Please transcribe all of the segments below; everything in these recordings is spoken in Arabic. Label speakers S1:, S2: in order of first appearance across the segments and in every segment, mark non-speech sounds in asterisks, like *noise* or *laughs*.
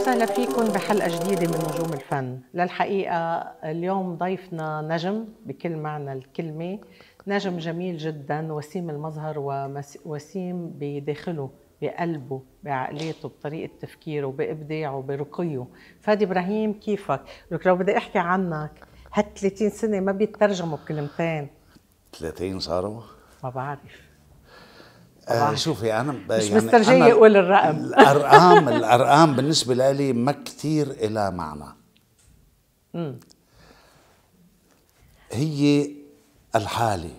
S1: وسهلا فيكم بحلقة جديدة من نجوم الفن للحقيقة اليوم ضيفنا نجم بكل معنى الكلمة نجم جميل جدا وسيم المظهر ووسيم بداخله بقلبه بعقليته بطريقة تفكيره بإبداعه برقيه فادي إبراهيم كيفك؟ لك لو بدي أحكي عنك هال 30 سنة ما بيترجموا بكلمتين
S2: 30 صاروا؟
S1: ما بعرف
S2: آه شوفي انا مش يعني مسترجيه يقول الرقم الارقام الارقام بالنسبه لي ما كثير لها معنى هي الحاله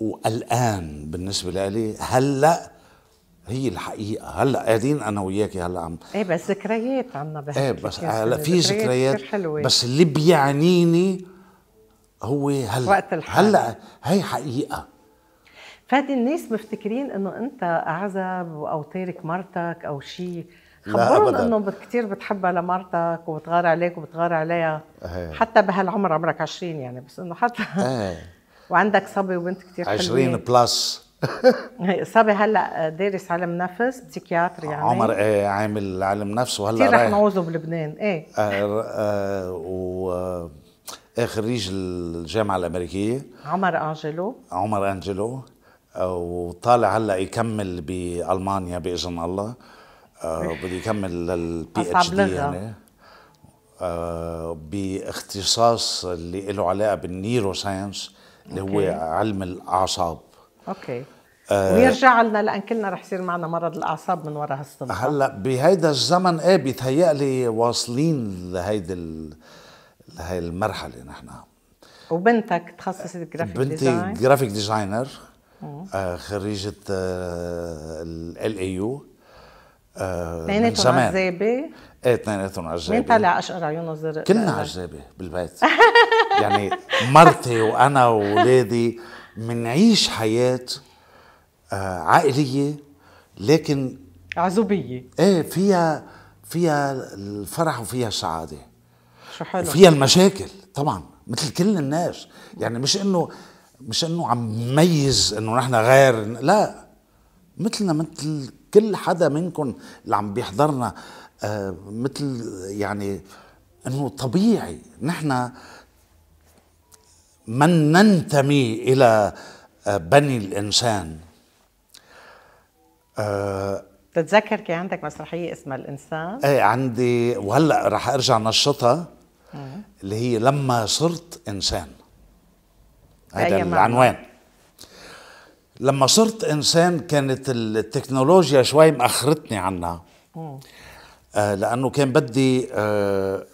S2: والان بالنسبه لي هلا هي الحقيقه هلا قاعدين انا وياكي هلا عم
S1: ايه بس ذكريات عنا بهالحكي ايه بس هلا في ذكريات بس
S2: اللي بيعنيني هو هلا وقت الحالة. هلا هي حقيقه
S1: فهذه الناس مفتكرين انه انت اعزب او تارك مرتك او شيء خبرهم انه كثير بتحبها لمرتك وبتغار عليك وبتغار عليها هي. حتى بهالعمر عمرك 20 يعني بس انه حتى *laughs* وعندك صبي وبنت كثير 20
S2: بلس
S1: صبي هلا دارس علم نفس بسيكياتري يعني عمر
S2: ايه عامل علم نفس وهلا كثير رح
S1: نعوزه بلبنان ايه
S2: آه آه و آه، خريج الجامعه الامريكيه
S1: عمر انجلو
S2: عمر انجلو وطالع هلا يكمل بالمانيا باذن الله آه، إيه. بده يكمل للبي اتش دي يعني آه، باختصاص اللي له علاقه بالنيرو ساينس اللي هو علم الاعصاب اوكي آه، ويرجع
S1: لنا لان كلنا رح يصير معنا مرض الاعصاب من وراء هالصدمه هلا
S2: بهيدا الزمن ايه بيتهيألي واصلين لهيدي لهي المرحله نحن
S1: وبنتك تخصصت جرافيك ديزاين بنتي
S2: جرافيك ديزاينر آه، خريجه آه، ال اي آه، يو اثنيناتهم
S1: عجابه
S2: ايه اثنيناتهم عجابه مين طلع
S1: اشقر عيونه زرق؟ كلنا
S2: عجابه بالبيت *laughs* يعني مرتي وانا واولادي منعيش حياه عائليه لكن
S1: عزوبيه
S2: ايه فيها فيها الفرح وفيها السعاده
S1: شو حلو وفيها المشاكل
S2: طبعا مثل كل الناس يعني مش انه مش انه عم ميز انه نحن غير لا مثلنا مثل كل حدا منكم اللي عم بيحضرنا آه مثل يعني انه طبيعي نحن من ننتمي الى آه بني الانسان آه
S1: تتذكر كان عندك مسرحيه اسمها الانسان؟
S2: ايه عندي وهلا رح ارجع نشطها اللي هي لما صرت انسان
S1: هذا العنوان
S2: لما صرت انسان كانت التكنولوجيا شوي مأخرتني عنها آه لانه كان بدي آه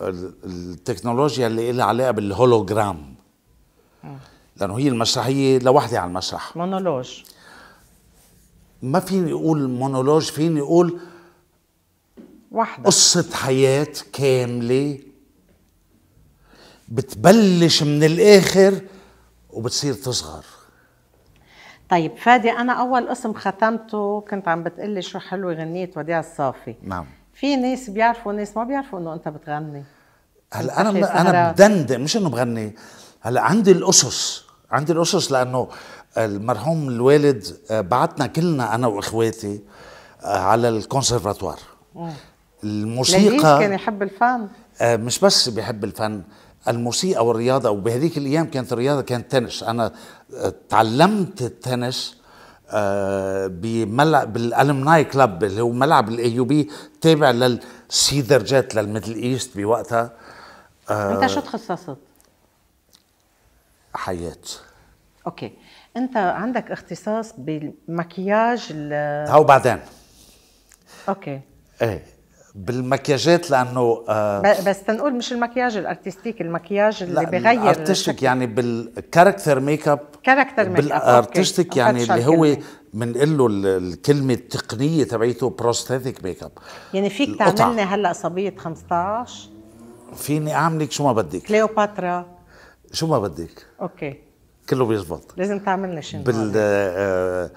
S2: التكنولوجيا اللي لها علاقه بالهولوجرام لانه هي المسرحيه لوحدي على المسرح
S1: مونولوج
S2: ما فيني اقول مونولوج فيني اقول واحدة قصة حياة كاملة بتبلش من الآخر وبتصير تصغر
S1: طيب فادي انا اول اسم ختمته كنت عم بتقلي شو حلوه غنيه وديع الصافي نعم في ناس بيعرفوا ناس ما بيعرفوا انه انت بتغني
S2: هلا انا انا بدندن مش انه بغني هلا عندي الاسس عندي الاسس لانه المرحوم الوالد آه، بعتنا كلنا انا واخواتي آه، على الكونسرفاتوار الموسيقى كان
S1: يحب الفن
S2: آه، مش بس بيحب الفن الموسيقى والرياضة وبهذيك الأيام كانت الرياضة كانت تنس أنا آه، تعلمت التنس آه، بملعب بالالمناي كلاب اللي هو ملعب الايوبي تابع للسي درجات للميدل ايست بوقتها آه، انت شو تخصصت؟ حياه
S1: اوكي انت عندك اختصاص بالمكياج هاو بعدين اوكي
S2: ايه بالمكياجات لانه آه
S1: بس تنقول مش المكياج الارتستيك المكياج اللي بغير ارتستيك
S2: يعني بالكاركتر ميك اب
S1: كاركتر ميك اب بالارتستيك يعني اللي هو
S2: بنقول له الكلمه التقنيه تبعيته بروستاتيك ميك اب
S1: يعني فيك تعملني هلا صبيه 15
S2: فيني اعملك شو ما بدك كليوباترا شو ما بدك اوكي كله بيزبط
S1: لازم تعملني شنو
S2: بال آه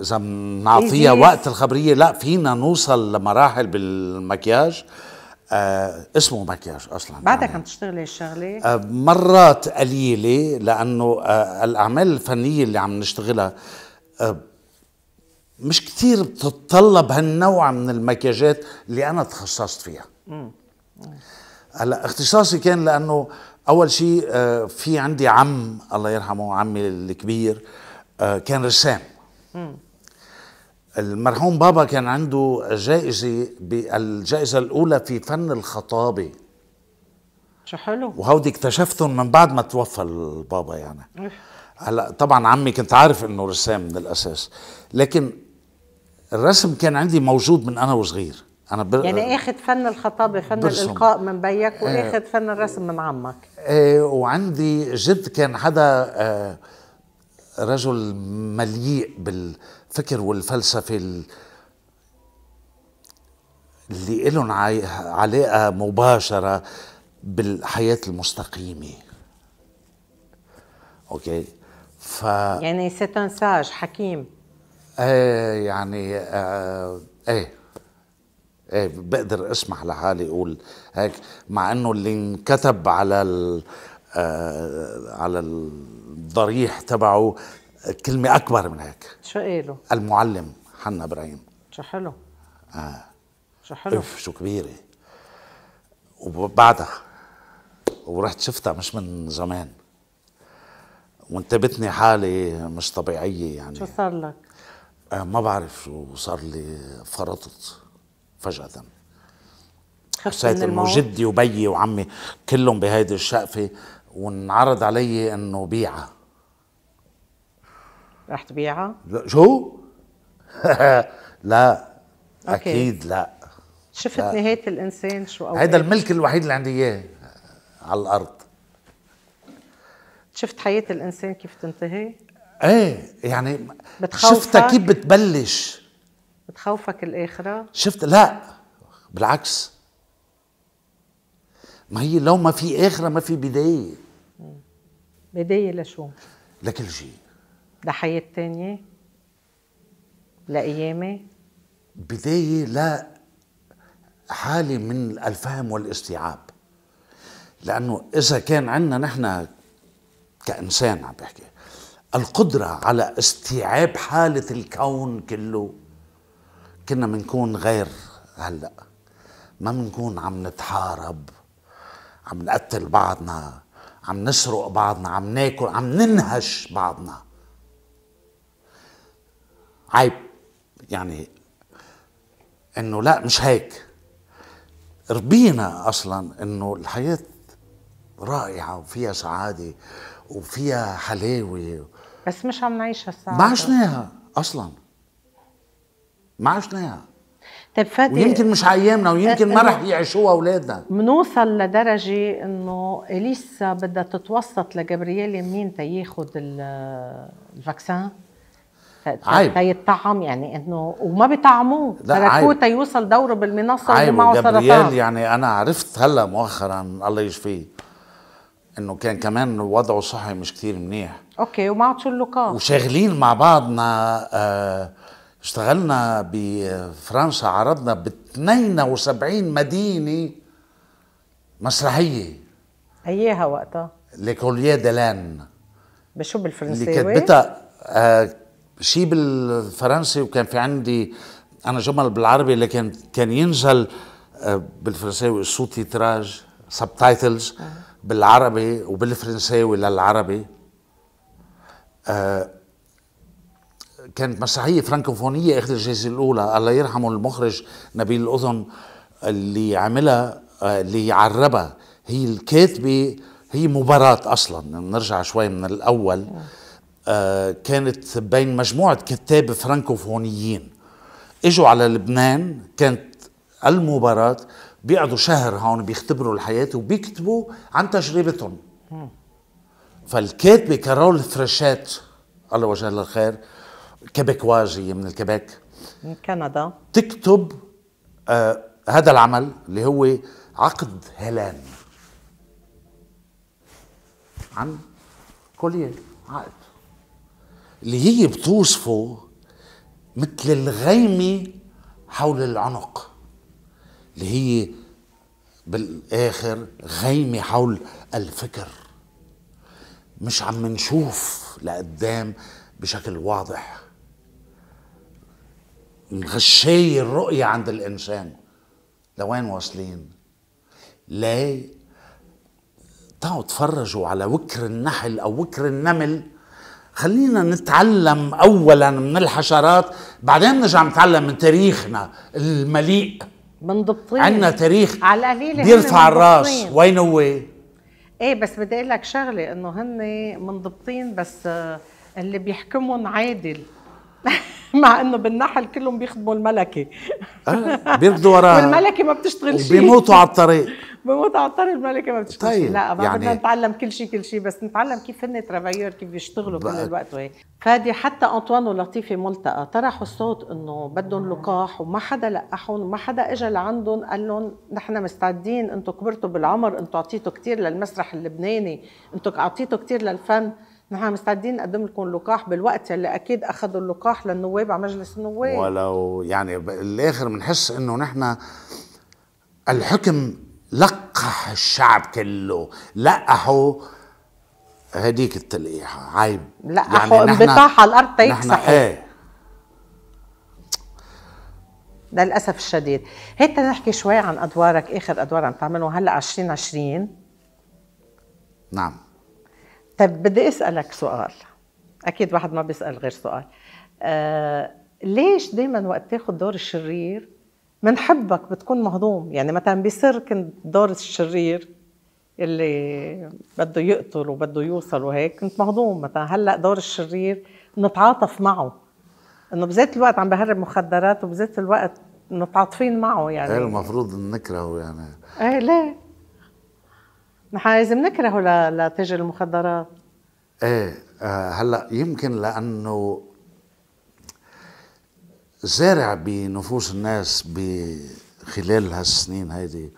S2: اذا بنعطيها إيه، إيه. وقت الخبريه لا فينا نوصل لمراحل بالمكياج آه اسمه مكياج اصلا يعني.
S1: بعدك يعني. عم تشتغلي الشغله؟
S2: آه مرات قليله لانه آه الاعمال الفنيه اللي عم نشتغلها آه مش كثير بتتطلب هالنوع من المكياجات اللي انا تخصصت فيها. هلا اختصاصي كان لانه اول شيء آه في عندي عم الله يرحمه عمي الكبير آه كان رسام. المرحوم بابا كان عنده جائزة بالجائزة الأولى في فن الخطابة
S1: شو حلو وهودي
S2: اكتشفتهم من بعد ما توفى البابا يعني إيه. هلا طبعا عمي كنت عارف انه رسام من الاساس لكن الرسم كان عندي موجود من انا وصغير انا بر... يعني
S1: اخذ فن الخطابه فن برسم. الالقاء من بيك إيه. واخذ آه فن الرسم من عمك
S2: ايه وعندي جد كان حدا آه رجل مليء بالفكر والفلسفه اللي لهم علاقه مباشره بالحياه المستقيمه اوكي ف يعني
S1: ساج حكيم
S2: ايه يعني آه ايه ايه بقدر اسمح لحالي اقول هيك مع انه اللي انكتب على ال... آه، على الضريح تبعه كلمة أكبر من هيك شو قالوا؟ المعلم حنا إبراهيم شو حلو آه. شو حلو اف شو كبيرة وبعدها ورحت شفتها مش من زمان وانتبتني حالي مش طبيعية يعني شو صار لك؟ آه ما بعرف شو صار لي فرطت فجأة حسيت انه جدي وبيي وعمي كلهم بهيدي الشقفة وانعرض علي انه بيعه
S1: رح تبيعها؟
S2: شو؟ *laughs* لا أوكي. اكيد لا
S1: شفت لا. نهايه الانسان شو هيدا الملك
S2: الوحيد اللي عندي اياه على الارض
S1: شفت حياه الانسان كيف تنتهي؟
S2: ايه يعني شفتها كيف بتبلش
S1: بتخوفك الاخره؟
S2: شفت لا بالعكس ما هي لو ما في اخره ما في بدايه
S1: بداية لشو؟ لكل شيء لحياة تانية؟ لأيامة؟
S2: بداية لا حالة من الفهم والاستيعاب لأنه إذا كان عندنا نحن كإنسان عم بحكي القدرة على استيعاب حالة الكون كله كنا منكون غير هلأ ما منكون عم نتحارب عم نقتل بعضنا عم نسرق بعضنا عم ناكل عم ننهش بعضنا عيب يعني انه لا مش هيك ربينا اصلا انه الحياه رائعه وفيها سعاده وفيها حلاوه
S1: بس مش عم نعيشها السعاده ما عشناها
S2: اصلا ما عشناها
S1: طيب فادي ويمكن مش عيامنا ويمكن ما أه، رح يعيشوها اولادنا بنوصل لدرجه انه اليسا بدها تتوسط لجبرييل مين تياخد الفاكسان عيب تيطعم يعني انه وما بيطعموه تركوه تيوصل دوره بالمنصه اللي معه سرطان
S2: يعني انا عرفت هلا مؤخرا الله يشفيه انه كان كمان وضعه صحي مش كثير منيح
S1: اوكي ومعه تشلوكات وشاغلين
S2: مع بعضنا آه اشتغلنا بفرنسا عرضنا ب 72 مدينه مسرحيه
S1: اياها وقتها
S2: ليكوليا ديلان
S1: بشو بالفرنساوي اللي
S2: كتبتها آه شيء بالفرنسي وكان في عندي انا جمل بالعربي لكن كان ينزل آه بالفرنساوي صوت تيتراج سبتايتلز آه. بالعربي وبالفرنساوي للعربي آه كانت مسرحيه فرانكوفونيه اخذت الجائزه الاولى الله يرحمه المخرج نبيل الاذن اللي عملها اللي عربها هي الكاتبه هي مباراه اصلا نرجع شوي من الاول نعم. آه، كانت بين مجموعه كتاب فرانكوفونيين اجوا على لبنان كانت المباراة بيقعدوا شهر هون بيختبروا الحياة وبيكتبوا عن تجربتهم نعم. فالكاتبة كارول فريشات الله وجهها الخير كيبيكوا جايه من الكيبيك
S1: من كندا
S2: تكتب آه هذا العمل اللي هو عقد هيلان عن كوليه عقد اللي هي بتوصفه مثل الغيمة حول العنق اللي هي بالآخر غيمة حول الفكر مش عم نشوف لقدام بشكل واضح غشي الرؤية عند الإنسان لوين واصلين ليه تعوا تفرجوا على وكر النحل أو وكر النمل خلينا نتعلم أولا من الحشرات بعدين نرجع نتعلم من تاريخنا المليء منضبطين
S1: عندنا تاريخ على القليلة بيرفع الراس وين
S2: هو؟ ايه
S1: بس بدي اقول لك شغله انه هن منضبطين بس آه، اللي بيحكمهم عادل *laughs* مع انه بالنحل كلهم بيخدموا الملكه اه بيركضوا وراها والملكه ما بتشتغل شيء *laughs* بيموتوا على الطريق بيموتوا على الطريق الملكه ما بتشتغل طيب لا ما يعني بدنا نتعلم كل شيء كل شيء بس نتعلم كيف هن ترافايور كيف بيشتغلوا كل الوقت وهيك فادي حتى انطوان ولطيفه ملتقى طرحوا الصوت انه بدهم لقاح وما حدا لقحهم وما حدا اجى لعندهم قال لهم نحن مستعدين انتم كبرتوا بالعمر انتم اعطيتوا كثير للمسرح اللبناني انتم اعطيتوا كثير للفن نحن مستعدين نقدم لكم لقاح بالوقت اللي اكيد اخذوا اللقاح للنواب على مجلس النواب
S2: ولو يعني بالاخر بنحس انه نحن الحكم لقح الشعب كله لقحوا هديك التلقيحة عيب لقحوا يعني انبطاح على الارض تيك نحن ايه
S1: للاسف الشديد هيك نحكي شوي عن ادوارك اخر ادوار عم تعملهم هلا 2020 نعم طب بدي اسالك سؤال اكيد واحد ما بيسال غير سؤال آه ليش دائما وقت تاخذ دور الشرير من حبك بتكون مهضوم يعني مثلا بيصير كنت دور الشرير اللي بده يقتل وبده يوصل وهيك كنت مهضوم مثلا هلا دور الشرير نتعاطف معه انه بذات الوقت عم بهرب مخدرات وبذات الوقت متعاطفين معه يعني ايه
S2: المفروض نكرهه يعني
S1: ايه ليه نحن لازم نكرهه لتاجر المخدرات
S2: ايه آه، هلا يمكن لانه زارع بنفوس الناس بخلال هالسنين هيدي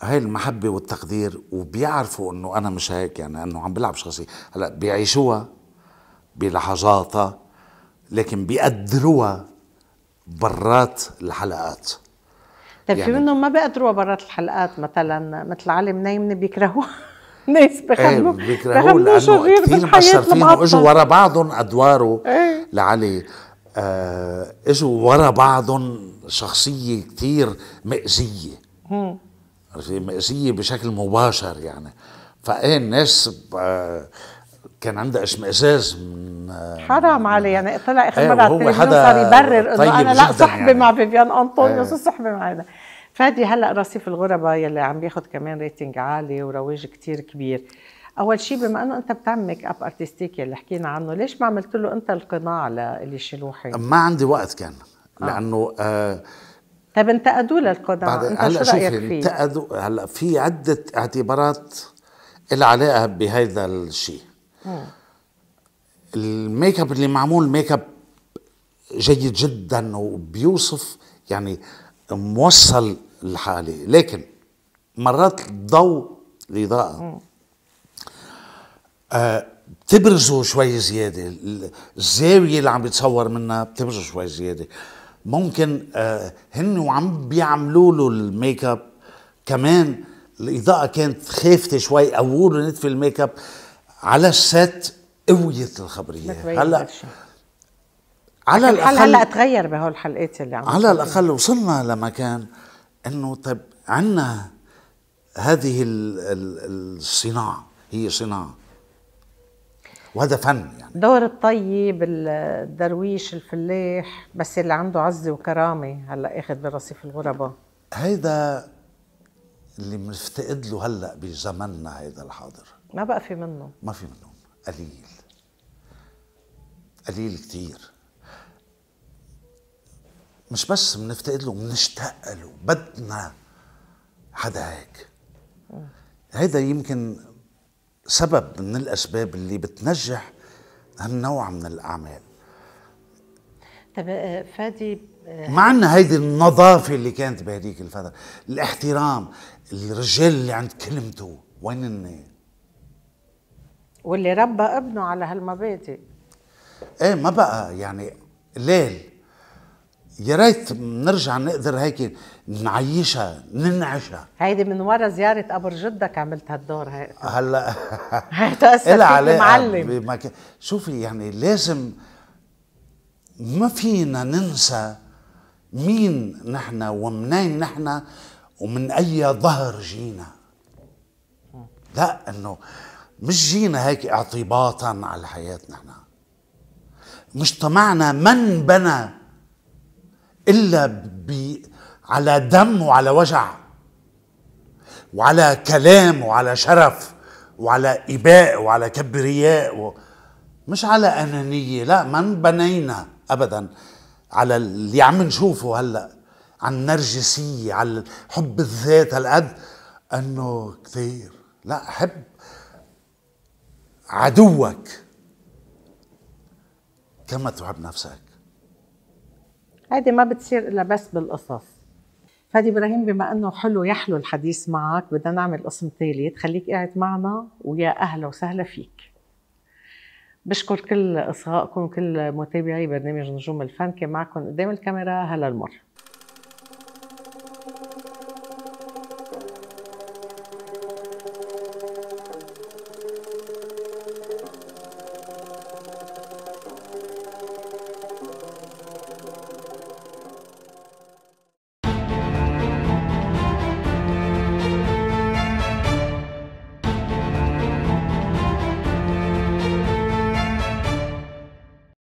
S2: هاي المحبة والتقدير وبيعرفوا انه انا مش هيك يعني انه عم بلعب شخصية هلا بيعيشوها بلحظاتها لكن بيقدروها برات الحلقات
S1: طيب يعني في منهم ما بيقدروها برات الحلقات مثلا مثل علي منيمنه بيكرهوها *laughs* ناس بخمنوا ايه بيكرهوه لانه كثير مأثر فيهم اجوا ورا
S2: بعضهم ادواره ايه؟ لعلي آه اجوا ورا بعضهم شخصيه كثير مأزيه مأزيه بشكل مباشر يعني فايه الناس آه، كان عندها اشمئزاز
S1: من آه، حرام علي يعني طلع اخر إيه، مره التلفزيون صار يبرر انه طيب انا لا صحبه يعني. مع فيفيان انطونيو ايه. وصحبه مع هذا فادي هلا رصيف الغرباء يلي عم بياخذ كمان ريتنج عالي ورواج كتير كبير اول شيء بما انه انت بتعمل ميك اب ارتستيك يلي حكينا عنه ليش ما عملت له انت القناع للي شلوحي ما عندي
S2: وقت كان آه. لانه آه
S1: طيب انتقدوا للقناع انت هلا شو رايك فيه انتقدوا
S2: هلا في عده اعتبارات لها علاقه بهذا الشيء الميك اب اللي معمول ميك اب جيد جدا وبيوصف يعني موصل الحالة لكن مرات الضوء الاضاءه آه بتبرزه شوي زياده الزاويه اللي عم بيتصور منها بتبرزه شوي زياده ممكن آه هن وعم بيعملوا له الميك اب كمان الاضاءه كانت خافته شوي قووا نتف الميك اب على الست قويت الخبريه هلا على الاقل هلا تغير
S1: بهول الحلقات اللي عم على الاقل
S2: وصلنا لمكان انه طيب عندنا هذه الصناعه هي صناعه وهذا فن يعني
S1: دور الطيب الدرويش الفلاح بس اللي عنده عزه وكرامه هلا اخذ برصيف الغرباء
S2: هيدا اللي بنفتقد له هلا بزمننا هيدا الحاضر
S1: ما بقى في منه
S2: ما في منه قليل قليل كثير مش بس بنفتقد له بنشتاق له بدنا حدا هيك هيدا يمكن سبب من الاسباب اللي بتنجح هالنوع من الاعمال
S1: طب آه، فادي آه، ما عندنا هيدي
S2: النظافة اللي كانت بهديك الفترة، الاحترام، الرجال اللي عند كلمته وين اني
S1: واللي ربى ابنه على هالمبادئ
S2: ايه ما بقى يعني ليل يا ريت نرجع نقدر هيك نعيشها ننعشها
S1: هيدي من ورا زيارة قبر جدك عملت هالدور هاي
S2: هلا إلها علاقة بمك... شوفي يعني لازم ما فينا ننسى مين نحن ومنين نحن ومن أي ظهر جينا لا إنه مش جينا هيك اعتباطا على الحياة نحن مجتمعنا من بنى الا بي على دم وعلى وجع وعلى كلام وعلى شرف وعلى اباء وعلى كبرياء و... مش على انانيه لا ما بنينا ابدا على اللي عم نشوفه هلا على النرجسيه على حب الذات هالقد انه كثير لا حب عدوك كما تحب نفسك
S1: هذه ما بتصير الا بس بالقصص فادي ابراهيم بما انه حلو يحلو الحديث معك بدنا نعمل قسم ثالث خليك قاعد معنا ويا اهلا وسهلا فيك بشكر كل اصغائكم كل متابعي برنامج نجوم الفن كان معكم قدام الكاميرا هلا المر